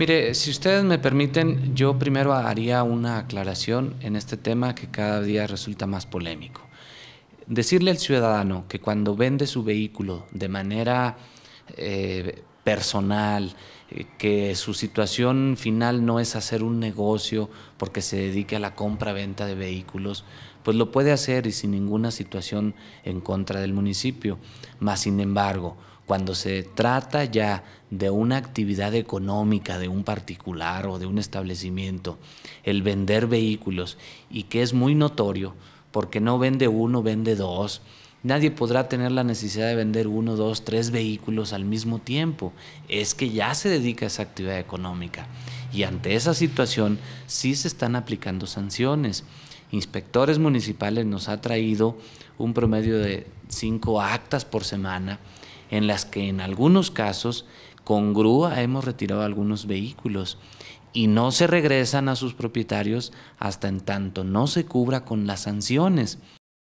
Mire, si ustedes me permiten, yo primero haría una aclaración en este tema que cada día resulta más polémico. Decirle al ciudadano que cuando vende su vehículo de manera eh, personal, eh, que su situación final no es hacer un negocio porque se dedique a la compra-venta de vehículos, pues lo puede hacer y sin ninguna situación en contra del municipio. Más sin embargo, cuando se trata ya de una actividad económica de un particular o de un establecimiento, el vender vehículos, y que es muy notorio, porque no vende uno, vende dos, Nadie podrá tener la necesidad de vender uno, dos, tres vehículos al mismo tiempo. Es que ya se dedica a esa actividad económica. Y ante esa situación sí se están aplicando sanciones. Inspectores municipales nos ha traído un promedio de cinco actas por semana en las que en algunos casos con grúa hemos retirado algunos vehículos y no se regresan a sus propietarios hasta en tanto no se cubra con las sanciones.